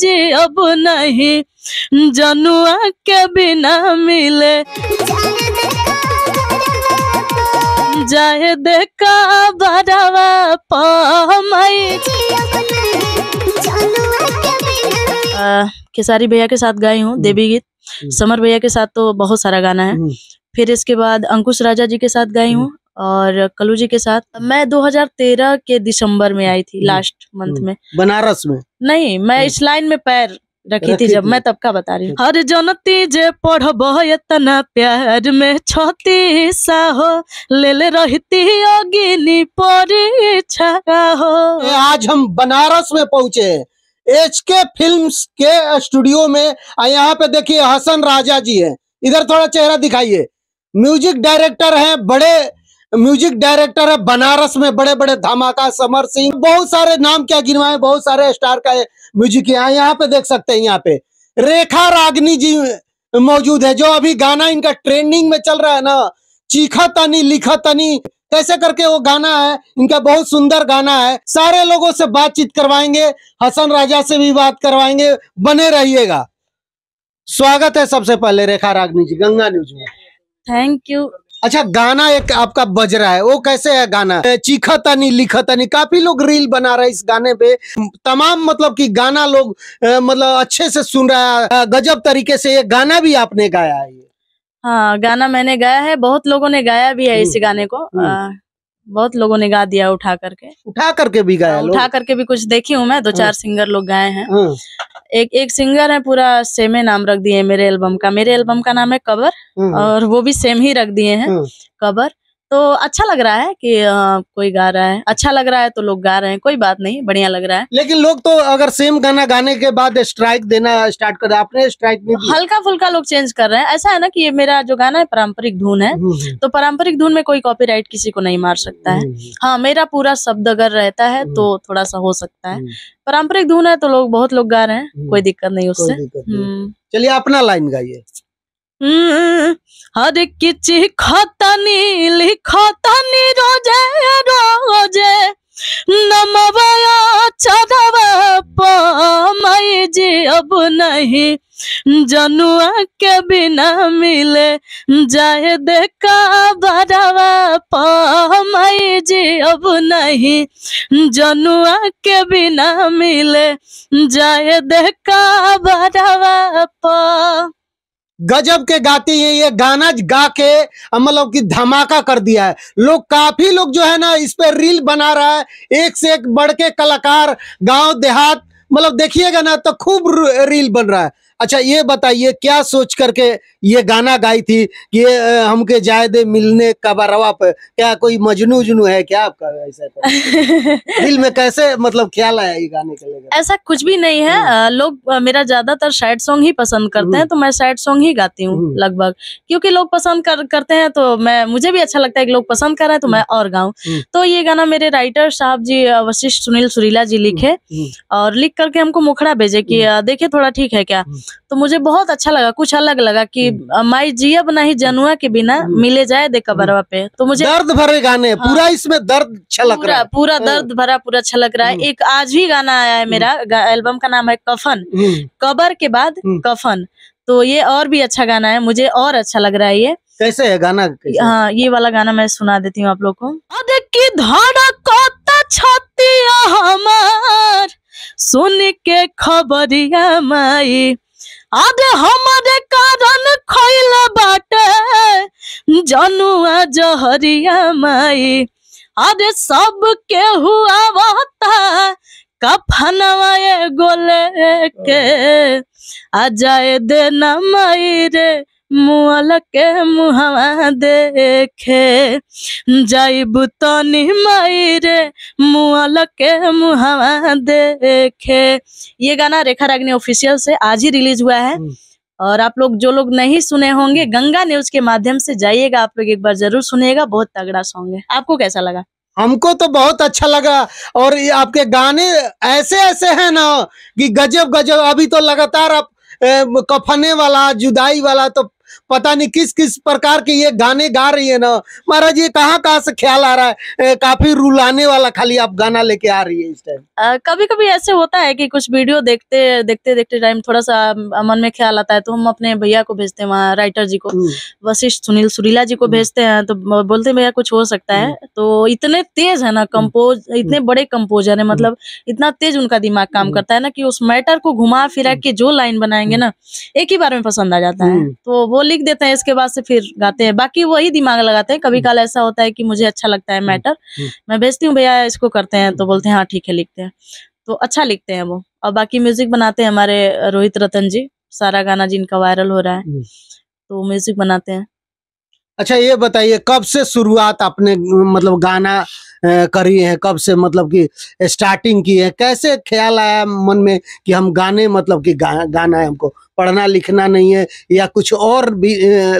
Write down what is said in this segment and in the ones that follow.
जे अब नहीं जनुआ के बिना मिले जाए देखा बड़वा खेसारी भैया के साथ गाई हूँ हम्म। देवी गीत हम्म। समर भैया के साथ तो बहुत सारा गाना है हम्म। फिर इसके बाद अंकुश राजा जी के साथ गाई हूँ और कलू जी के साथ मैं 2013 के दिसंबर में आई थी लास्ट हम्म, मंथ हम्म। में बनारस में नहीं मैं हम्म। इस लाइन में पैर रखी, थी जब मैं तब का बता रही हूँ हर जनती जे पढ़ब प्यार में छोती सा हो ले ले रहती अग्नि परीक्षा हो आज हम बनारस में पहुंचे एच के फिल्म के स्टूडियो में यहाँ पे देखिए हसन राजा जी है इधर थोड़ा चेहरा दिखाइए म्यूजिक डायरेक्टर हैं बड़े म्यूजिक डायरेक्टर है बनारस में बड़े बड़े धमाका समर सिंह बहुत सारे नाम क्या गिनवाए बहुत सारे स्टार का म्यूजिक यहाँ यहाँ पे देख सकते हैं यहाँ पे रेखा रागनी जी मौजूद है जो अभी गाना इनका ट्रेंडिंग में चल रहा है ना चीखा तनी लिखा तनी कैसे करके वो गाना है इनका बहुत सुंदर गाना है सारे लोगों से बातचीत करवाएंगे हसन राजा से भी बात करवाएंगे बने रहिएगा स्वागत है सबसे पहले रेखा रागनी जी गंगा न्यूज में थैंक यू अच्छा गाना एक आपका बज रहा है वो कैसे है गाना चीखता नहीं लिखता नहीं काफी लोग रील बना रहे इस गाने पे तमाम मतलब कि गाना लोग मतलब अच्छे से सुन रहा है गजब तरीके से ये गाना भी आपने गाया है ये हाँ गाना मैंने गाया है बहुत लोगों ने गाया भी है हम्म, इस गाने को हम्म। बहुत लोगों ने गा दिया उठा करके उठा करके भी गाया हाँ, उठा करके भी कुछ देखी हूँ मैं दो हाँ। चार सिंगर लोग गाए हैं हाँ। एक एक सिंगर है पूरा सेमे नाम रख दिए मेरे एल्बम का मेरे एल्बम का नाम है कबर हम्म। और वो भी सेम ही रख दिए हैं कबर हम्म। तो अच्छा लग रहा है कि आ, कोई गा रहा है अच्छा लग रहा है तो लोग गा रहे हैं कोई बात नहीं बढ़िया लग रहा है लेकिन लोग तो अगर सेम गाना गाने के बाद स्ट्राइक देना स्टार्ट कर आपने स्ट्राइक नहीं हल्का फुल्का लोग चेंज कर रहे हैं ऐसा है ना कि ये मेरा जो गाना है पारंपरिक धुन है हम्म, हम्म। तो पारंपरिक धुन में कोई कॉपी किसी को नहीं मार सकता है हम्म, हाँ मेरा पूरा शब्द अगर रहता है तो थोड़ा सा हो सकता है पारंपरिक धुन है तो लोग बहुत लोग गा रहे हैं कोई दिक्कत नहीं उससे चलिए अपना लाइन गाइए हम्म। हर किसी खतनी लिखतनी रोजे रोजे नमवया चढ़व पाई जी अब नहीं जनुआ के बिना मिले जाए देखा बड़वा पाई जी अब नहीं जनुआ के बिना मिले जाए देखा बड़ा पा गजब के गाती हैं ये गाना गा के मतलब की धमाका कर दिया है लोग काफी लोग जो है ना इस पे रील बना रहा है एक से एक बड़के के कलाकार गांव देहात मतलब देखिएगा ना तो खूब रील बन रहा है अच्छा ये बताइए क्या सोच करके ये गाना गाई थी कि ये हमके जायदे मिलने का बरवा पे क्या कोई मजनू उजनू है क्या आपका ऐसा दिल में कैसे मतलब ख्याल आया ये गाने के लिए ऐसा कुछ भी नहीं है हम्म। लोग मेरा ज्यादातर सैड सॉन्ग ही पसंद करते हैं हम्म। तो मैं सैड सॉन्ग ही गाती हूँ हम्म। लगभग क्योंकि लोग पसंद कर, करते हैं तो मैं मुझे भी अच्छा लगता है कि लोग पसंद कर रहे हैं तो मैं और गाऊँ तो ये गाना मेरे राइटर साहब जी वशिष्ठ सुनील सुरीला जी लिखे और लिख करके हमको मुखड़ा भेजे की देखे थोड़ा ठीक है क्या तो मुझे बहुत अच्छा लगा कुछ अलग लगा कि हम्म। माई जियब नहीं जनुआ के बिना हम्म। मिले जाए दे कबरवा हम्म। पे तो मुझे दर्द भरे गाने हाँ, पूरा इसमें दर्द छलक अच्छा रहा है पूरा हाँ। दर्द भरा पूरा छलक अच्छा रहा है एक आज ही गाना आया है मेरा एल्बम का नाम है कफन कबर के बाद कफन तो ये और भी अच्छा गाना है मुझे और अच्छा लग रहा है ये कैसे है गाना कैसे? हाँ ये वाला गाना मैं सुना देती हूँ आप लोग को हमार सुन के खबरिया माई আদ হমারে কারণ খইল বাটে জনুয়া জহরিয়া মাই আরে সব কেহু আবতা কফনওয়ায় গোলে কে আজায় দে না মাই রে मुआल के मुहवा देखे जाइब तनी माई रे मुआल के मुहवा देखे ये गाना रेखा रागनी ऑफिशियल से आज ही रिलीज हुआ है हम्म। और आप लोग जो लोग नहीं सुने होंगे गंगा न्यूज के माध्यम से जाइएगा आप लोग एक बार जरूर सुनिएगा बहुत तगड़ा सॉन्ग है आपको कैसा लगा हमको तो बहुत अच्छा लगा और ये आपके गाने ऐसे ऐसे हैं ना कि गजब गजब अभी तो लगातार आप कफने वाला जुदाई वाला तो पता नहीं किस किस प्रकार के ये गाने गा रही है ना महाराज ये कहाँ कहाँ से ख्याल आ रहा है काफी रुलाने वाला खाली आप गाना लेके आ रही है इस टाइम कभी कभी ऐसे होता है की कुछ वीडियो देखते देखते देखते टाइम थोड़ा सा मन में ख्याल आता है तो हम अपने भैया को भेजते हैं वहाँ राइटर जी को हम्म। वशिष्ठ सुनील सुरीला जी को हम्म। भेजते हैं तो बोलते हैं भैया कुछ हो सकता है हम्म। तो इतने तेज है ना कंपोज इतने बड़े कंपोजर है मतलब इतना तेज उनका दिमाग काम करता है ना कि उस मैटर को घुमा फिरा के जो लाइन बनाएंगे ना एक ही बार में पसंद आ जाता है तो वो लिख देते हैं इसके बाद से फिर गाते हैं बाकी वही दिमाग लगाते हैं कभी हम्म। काल ऐसा होता है कि मुझे अच्छा लगता है हम्म। मैटर हम्म। मैं भेजती हूँ भैया इसको करते हैं तो बोलते हैं हाँ ठीक है लिखते हैं तो अच्छा लिखते हैं वो और बाकी म्यूजिक बनाते हैं हमारे रोहित रतन जी सारा गाना जिनका वायरल हो रहा है तो म्यूजिक बनाते हैं अच्छा ये बताइए कब से शुरुआत आपने मतलब गाना करी है कब से मतलब कि स्टार्टिंग की है कैसे ख्याल आया मन में कि हम गाने मतलब कि गा, गाना है हमको पढ़ना लिखना नहीं है या कुछ और भी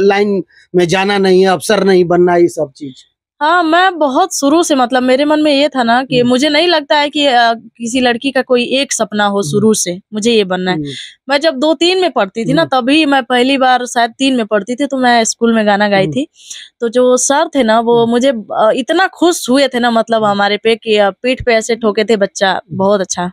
लाइन में जाना नहीं है अफसर नहीं बनना ये सब चीज़ हाँ मैं बहुत शुरू से मतलब मेरे मन में ये था ना कि हम्म। मुझे नहीं लगता है कि आ, किसी लड़की का कोई एक सपना हो शुरू हम्म। से मुझे ये बनना है हम्म। मैं जब दो तीन में पढ़ती थी ना तभी मैं पहली बार शायद तीन में पढ़ती थी तो मैं स्कूल में गाना गाई थी तो जो सर थे ना वो मुझे इतना खुश हुए थे ना मतलब हमारे पे कि पीठ पे ऐसे ठोके थे बच्चा बहुत अच्छा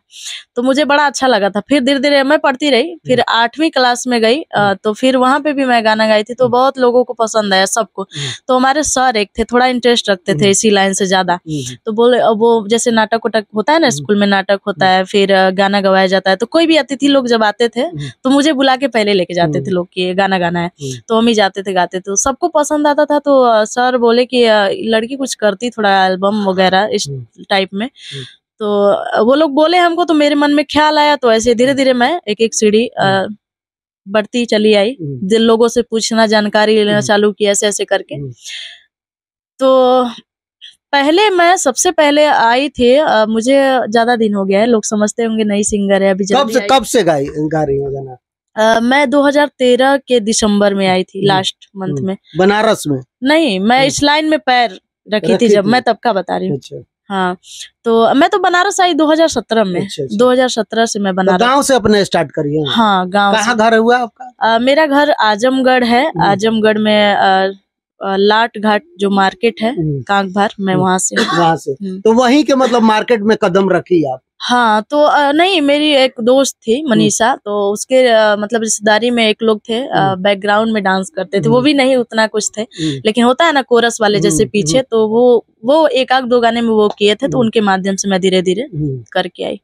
तो मुझे बड़ा अच्छा लगा था फिर धीरे धीरे मैं पढ़ती रही फिर आठवीं क्लास में गई तो फिर वहां पे भी मैं गाना गाई थी तो बहुत लोगों को पसंद आया सबको तो हमारे सर एक थे थोड़ा इंटरेस्ट इंटरेस्ट रखते थे हम्म। इसी लाइन से ज्यादा हम्म। तो बोले वो जैसे नाटक उटक होता है ना हम्म। स्कूल में नाटक होता है फिर गाना गवाया जाता है तो कोई भी अतिथि लोग जब आते थे तो मुझे बुला के पहले लेके जाते थे लोग की गाना गाना है तो हम ही जाते थे गाते थे तो सबको पसंद आता था तो सर बोले कि लड़की कुछ करती थोड़ा एल्बम हाँ। वगैरह इस टाइप में तो वो लोग बोले हमको तो मेरे मन में ख्याल आया तो ऐसे धीरे धीरे मैं एक एक सीढ़ी बढ़ती चली आई दिल लोगों से पूछना जानकारी लेना चालू किया ऐसे ऐसे करके तो पहले मैं सबसे पहले आई थी आ, मुझे ज्यादा दिन हो गया है लोग समझते होंगे नई सिंगर है अभी कब से कब से गाई गा रही हो मैं 2013 के दिसंबर में आई थी लास्ट हम्म, मंथ हम्म, में बनारस में नहीं मैं हम्म। इस लाइन में पैर रखी थी जब मैं तब का बता रही हूँ अच्छा। हाँ तो मैं तो बनारस आई 2017 में अच्छा, अच्छा। 2017 से मैं तो बनारस तो गांव से अपने स्टार्ट करी है हाँ गांव कहाँ घर हुआ आपका आ, मेरा घर आजमगढ़ है आजमगढ़ में आ, लाट घाट जो मार्केट है भार हम्म। मैं हम्म। वहाँ से वहाँ से हम्म। तो वहीं के मतलब मार्केट में कदम रखी आप हाँ तो नहीं मेरी एक दोस्त थी मनीषा तो उसके मतलब रिश्तेदारी में एक लोग थे बैकग्राउंड में डांस करते थे वो भी नहीं उतना कुछ थे लेकिन होता है ना कोरस वाले जैसे पीछे तो वो वो एक आध दो गाने में वो किए थे तो उनके माध्यम से मैं धीरे धीरे करके आई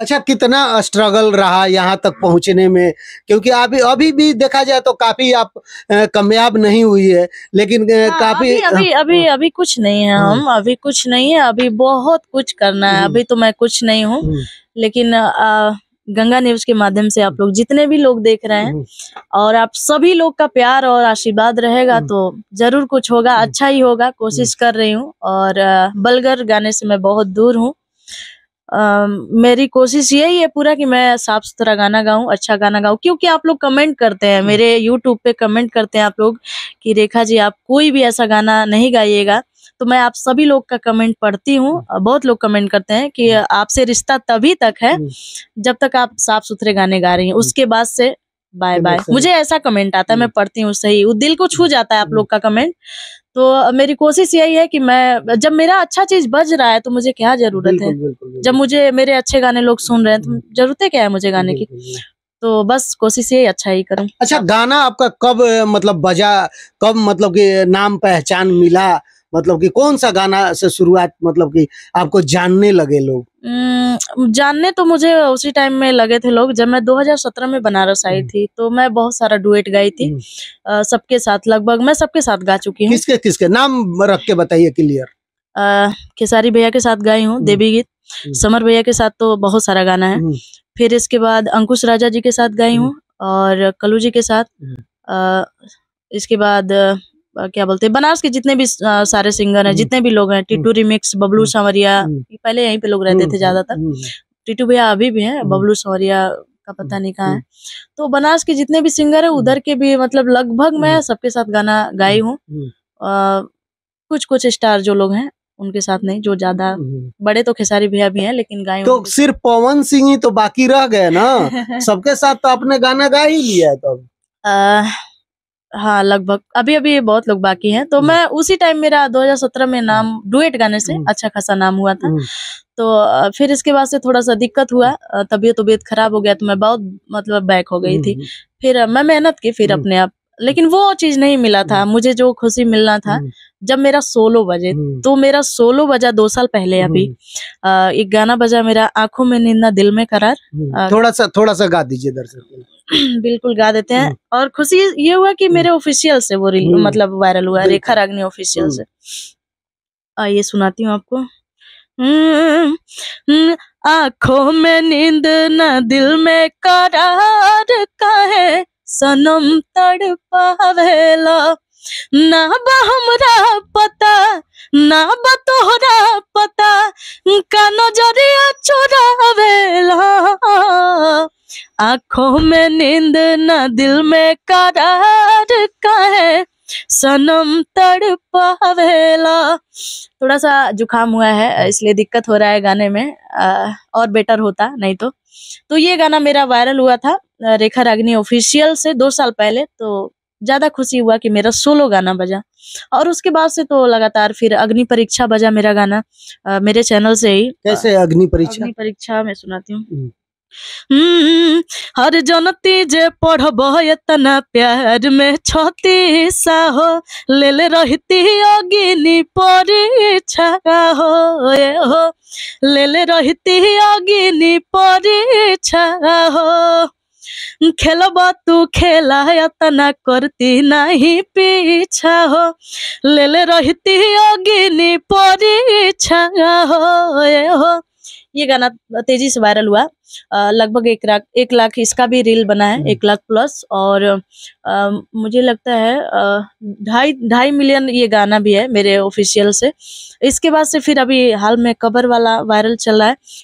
अच्छा कितना स्ट्रगल रहा यहाँ तक पहुँचने में क्योंकि अभी अभी भी देखा जाए तो काफी आप कामयाब नहीं हुई है लेकिन आ, हाँ, काफी अभी अभी अभी, अभी कुछ नहीं है हम्म। हम अभी कुछ नहीं है अभी बहुत कुछ करना है हम्म। अभी तो मैं कुछ नहीं हूँ हम्म। लेकिन आ, गंगा न्यूज के माध्यम से आप लोग जितने भी लोग देख रहे हैं और आप सभी लोग का प्यार और आशीर्वाद रहेगा तो जरूर कुछ होगा अच्छा ही होगा कोशिश कर रही हूँ और बलगर गाने से मैं बहुत दूर हूँ आ, मेरी कोशिश यही है पूरा कि मैं साफ सुथरा गाना गाऊं अच्छा गाना गाऊं क्योंकि आप लोग कमेंट करते हैं हम्म। मेरे यूट्यूब पे कमेंट करते हैं आप लोग कि रेखा जी आप कोई भी ऐसा गाना नहीं गाइएगा तो मैं आप सभी लोग का कमेंट पढ़ती हूँ हम्म। बहुत लोग कमेंट करते हैं कि हम्म। आपसे रिश्ता तभी तक है जब तक आप साफ सुथरे गाने गा रही हैं उसके बाद से बाय बाय मुझे ऐसा कमेंट आता है मैं hmm. पढ़ती हूँ सही दिल को छू जाता है आप hmm. लोग का कमेंट तो मेरी कोशिश यही है कि मैं जब मेरा अच्छा चीज बज रहा है तो मुझे क्या जरूरत है जब मुझे मेरे अच्छे गाने लोग सुन रहे हैं तो hmm. जरूरत क्या है मुझे गाने की तो बस कोशिश यही अच्छा ही करूँ अच्छा गाना आपका कब मतलब बजा कब मतलब की नाम पहचान मिला मतलब कि कौन सा गाना से शुरुआत मतलब कि आपको जानने लगे लोग जानने तो मुझे उसी टाइम में लगे थे लोग जब मैं 2017 में बनारस आई हम्म। थी तो मैं बहुत सारा डुएट गाई थी हम्म। सबके साथ लगभग मैं सबके साथ गा चुकी हूँ किसके किसके नाम रख के बताइए क्लियर खेसारी भैया के साथ गाई हूँ हम्म। देवी गीत समर भैया के साथ तो बहुत सारा गाना है फिर इसके बाद अंकुश राजा जी के साथ गाई हूँ और कलू जी के साथ इसके बाद क्या बोलते हैं बनारस के जितने भी सारे सिंगर हैं हम्म। जितने भी लोग हैं टिटू हम्म। रिमिक्स बबलू हम्म। सावरिया पहले यहीं पे लोग रहते थे ज्यादातर टिटू भैया अभी भी हैं बबलू सावरिया का पता नहीं कहाँ है तो बनारस के जितने भी सिंगर है उधर के भी मतलब लगभग मैं सबके साथ गाना गाई हूँ कुछ कुछ स्टार जो लोग हैं उनके साथ नहीं जो ज्यादा बड़े तो खेसारी भैया भी हैं लेकिन गाय तो सिर्फ पवन सिंह ही तो बाकी रह गए ना सबके साथ तो आपने गाना गा ही लिया है तो आ, हाँ लगभग अभी अभी बहुत लोग बाकी हैं तो हम्म। मैं उसी टाइम मेरा 2017 में नाम डुएट हम्म। गाने से हम्म। अच्छा खासा नाम हुआ था तो फिर इसके बाद से थोड़ा सा दिक्कत हुआ तबीयत तबीयत खराब हो गया तो मैं बहुत मतलब बैक हो गई थी फिर मैं मेहनत की फिर अपने आप लेकिन वो चीज नहीं मिला था मुझे जो खुशी मिलना था जब मेरा सोलो बजे तो मेरा सोलो बजा दो साल पहले अभी एक गाना बजा मेरा आंखों में निंदा दिल में करार थोड़ा सा थोड़ा सा गा दीजिए दर्शक बिल्कुल गा देते हैं हम्म। और खुशी ये हुआ कि मेरे ऑफिशियल हम्म। से वो हम्म। मतलब वायरल हुआ रेखा रागनी ऑफिशियल से आइए सुनाती हूँ आपको आंखों में नींद न दिल में करार का है सनम तड़पावेला ना बा हमरा पता ना बा तोहरा पता का नजरिया चोरा चुरावेल आंखों में नींद ना दिल में करार कहे सनम तड़पावेला थोड़ा सा जुखाम हुआ है इसलिए दिक्कत हो रहा है गाने में आ, और बेटर होता नहीं तो तो ये गाना मेरा वायरल हुआ था रेखा रागनी ऑफिशियल से दो साल पहले तो ज़्यादा खुशी हुआ कि मेरा सोलो गाना बजा और उसके बाद से तो लगातार फिर अग्नि परीक्षा बजा मेरा गाना आ, मेरे चैनल से ही कैसे अग्नि परीक्षा अग्नि परीक्षा मैं सुनाती हूँ हम्म। हम्म, हर जनती जे पढ़ब इतना प्यार में छती साह ले ले रहती अग्नि परीक्षा हो ये हो ले ले रहती अग्नि परीक्षा हो तू खेला करती তু पीछा हो ले ले रहती লেলে परीक्षा हो ये हो ये गाना तेजी से वायरल हुआ लगभग एक लाख एक लाख इसका भी रील बना है हम्म। एक लाख प्लस और आ, मुझे लगता है ढाई ढाई मिलियन ये गाना भी है मेरे ऑफिशियल से इसके बाद से फिर अभी हाल में कबर वाला वायरल चल रहा है